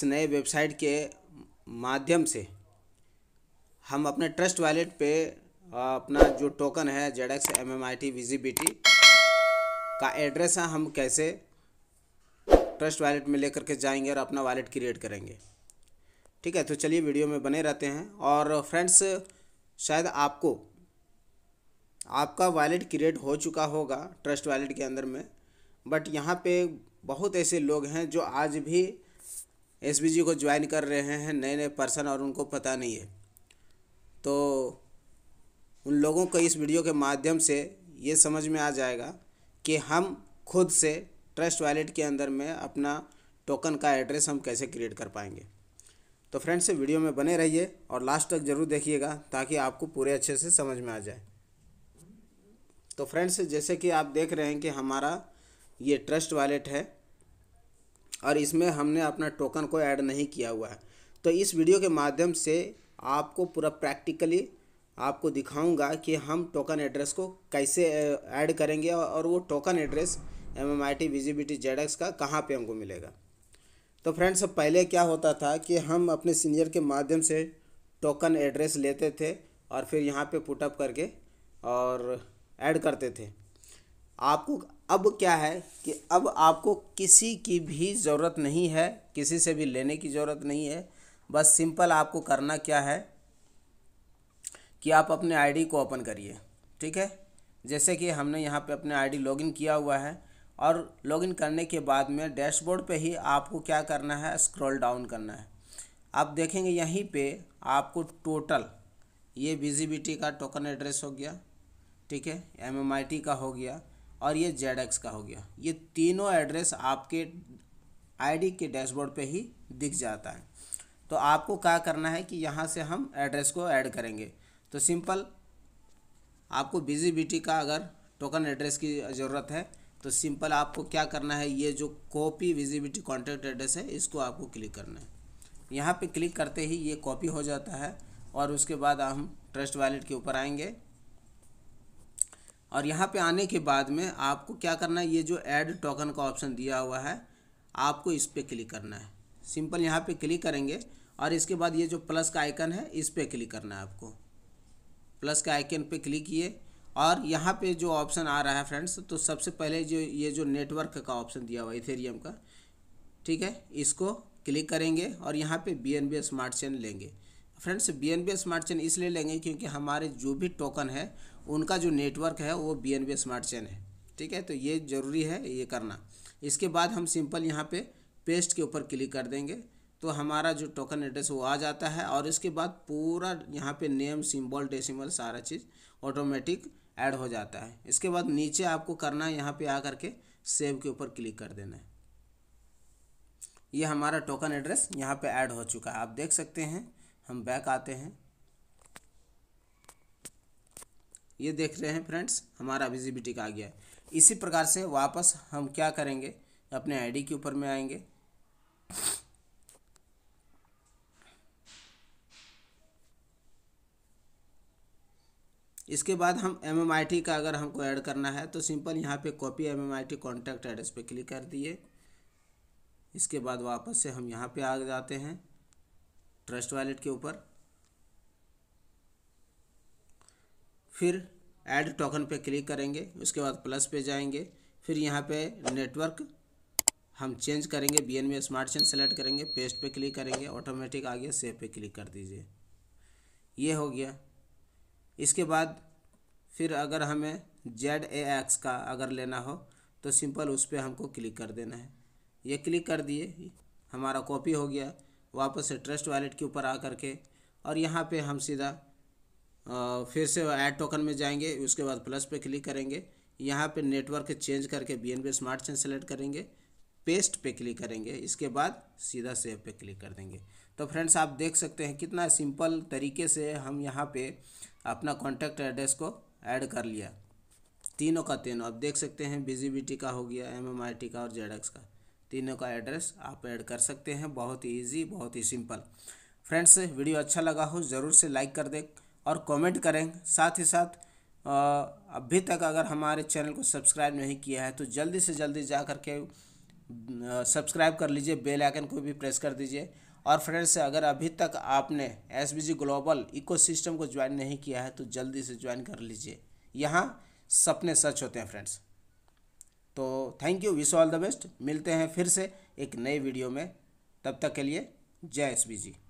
इस नए वेबसाइट के माध्यम से हम अपने ट्रस्ट वॉलेट पे अपना जो टोकन है Z X M M I T का एड्रेस है हम कैसे ट्रस्ट वैलेट में लेकर के जाएंगे और अपना वॉलेट क्रिएट करेंगे ठीक है तो चलिए वीडियो में बने रहते हैं और फ्रेंड्स शायद आपको आपका वॉलेट क्रिएट हो चुका होगा ट्रस्ट वॉलेट के अंदर में बट यहाँ पे बहुत ऐसे लोग हैं जो आज भी एस को ज्वाइन कर रहे हैं नए नए पर्सन और उनको पता नहीं है तो उन लोगों को इस वीडियो के माध्यम से ये समझ में आ जाएगा कि हम खुद से ट्रस्ट वैलेट के अंदर में अपना टोकन का एड्रेस हम कैसे क्रिएट कर पाएंगे तो फ्रेंड्स वीडियो में बने रहिए और लास्ट तक ज़रूर देखिएगा ताकि आपको पूरे अच्छे से समझ में आ जाए तो फ्रेंड्स जैसे कि आप देख रहे हैं कि हमारा ये ट्रस्ट वॉलेट है और इसमें हमने अपना टोकन को ऐड नहीं किया हुआ है तो इस वीडियो के माध्यम से आपको पूरा प्रैक्टिकली आपको दिखाऊंगा कि हम टोकन एड्रेस को कैसे ऐड करेंगे और वो token address M M I T visibility Z X का कहाँ पे हमको मिलेगा तो फ्रेंड्स पहले क्या होता था कि हम अपने सीनियर के माध्यम से टोकन एड्रेस लेते थे और फिर यहाँ पे पुटअप करके और ऐड करते थे आपको अब क्या है कि अब आपको किसी की भी ज़रूरत नहीं है किसी से भी लेने की ज़रूरत नहीं है बस सिंपल आपको करना क्या है कि आप अपने आईडी को ओपन करिए ठीक है जैसे कि हमने यहाँ पे अपने आईडी लॉगिन किया हुआ है और लॉगिन करने के बाद में डैशबोर्ड पे ही आपको क्या करना है स्क्रॉल डाउन करना है आप देखेंगे यहीं पे आपको टोटल ये वी का टोकन एड्रेस हो गया ठीक है एम का हो गया और ये जेड एक्स का हो गया ये तीनों एड्रेस आपके आईडी के डैशबोर्ड पे ही दिख जाता है तो आपको क्या करना है कि यहाँ से हम एड्रेस को ऐड करेंगे तो सिंपल आपको बिजी का अगर टोकन एड्रेस की ज़रूरत है तो सिंपल आपको क्या करना है ये जो कॉपी विजिबिलिटी कॉन्टैक्ट एड्रेस है इसको आपको क्लिक करना है यहाँ पे क्लिक करते ही ये कॉपी हो जाता है और उसके बाद हम ट्रस्ट वैलेट के ऊपर आएंगे और यहाँ पे आने के बाद में आपको क्या करना है ये जो ऐड टोकन का ऑप्शन दिया हुआ है आपको इस पर क्लिक करना है सिंपल यहाँ पे क्लिक करेंगे और इसके बाद ये जो प्लस का आइकन है इस पर क्लिक करना है आपको प्लस के आइकन पे क्लिक किए और यहाँ पे जो ऑप्शन आ रहा है फ्रेंड्स तो सबसे पहले जो ये जो नेटवर्क का ऑप्शन दिया हुआ है इथेरियम का ठीक है इसको क्लिक करेंगे और यहाँ पे B N B smart chain लेंगे friends B N B smart chain इसलिए लेंगे क्योंकि हमारे जो भी टोकन है उनका जो नेटवर्क है वो B N B smart chain है ठीक है तो ये ज़रूरी है ये करना इसके बाद हम सिंपल यहाँ पे पेस्ट के ऊपर क्लिक कर देंगे तो हमारा जो टोकन एड्रेस वो आ जाता है और इसके बाद पूरा यहाँ पे नेम सिंबल डेसिमल सारा चीज़ ऑटोमेटिक ऐड हो जाता है इसके बाद नीचे आपको करना है यहाँ पे आ करके सेव के ऊपर क्लिक कर देना है ये हमारा टोकन एड्रेस यहाँ पे ऐड हो चुका है आप देख सकते हैं हम बैक आते हैं ये देख रहे हैं फ्रेंड्स हमारा विजिबिलिटी का आ गया है इसी प्रकार से वापस हम क्या करेंगे अपने आईडी के ऊपर में आएंगे इसके बाद हम एम का अगर हमको ऐड करना है तो सिंपल यहाँ पे copy M M I address पर क्लिक कर दिए इसके बाद वापस से हम यहाँ पे आ जाते हैं ट्रस्ट वैलेट के ऊपर फिर ऐड टोकन पे क्लिक करेंगे उसके बाद प्लस पे जाएंगे फिर यहाँ पे नेटवर्क हम चेंज करेंगे बी एन में स्मार्ट चेन सेलेक्ट करेंगे पेस्ट पे क्लिक करेंगे ऑटोमेटिक आ गया सेव पे क्लिक कर दीजिए ये हो गया इसके बाद फिर अगर हमें जेड ए एक्स का अगर लेना हो तो सिंपल उस पर हमको क्लिक कर देना है ये क्लिक कर दिए हमारा कॉपी हो गया वापस से ट्रस्ट वैलेट के ऊपर आ करके और यहाँ पे हम सीधा फिर से ऐड टोकन में जाएंगे उसके बाद प्लस पे क्लिक करेंगे यहाँ पे नेटवर्क चेंज करके B N B smart chain select करेंगे पेस्ट पे क्लिक करेंगे इसके बाद सीधा सेव पे क्लिक कर देंगे तो फ्रेंड्स आप देख सकते हैं कितना सिंपल तरीके से हम यहाँ पे अपना कॉन्टैक्ट एड्रेस को ऐड कर लिया तीनों का तीनों आप देख सकते हैं बी का हो गया एम का और जेड का तीनों का एड्रेस आप ऐड कर सकते हैं बहुत ही ईजी बहुत ही सिंपल फ्रेंड्स वीडियो अच्छा लगा हो ज़रूर से लाइक कर दें और कमेंट करें साथ ही साथ अभी तक अगर हमारे चैनल को सब्सक्राइब नहीं किया है तो जल्दी से जल्दी जा कर के सब्सक्राइब कर लीजिए बेल आइकन को भी प्रेस कर दीजिए और फ्रेंड्स अगर अभी तक आपने एस ग्लोबल इकोसिस्टम को ज्वाइन नहीं किया है तो जल्दी से ज्वाइन कर लीजिए यहाँ सपने सच होते हैं फ्रेंड्स तो thank you wish all the best मिलते हैं फिर से एक नए वीडियो में तब तक के लिए जय एस जी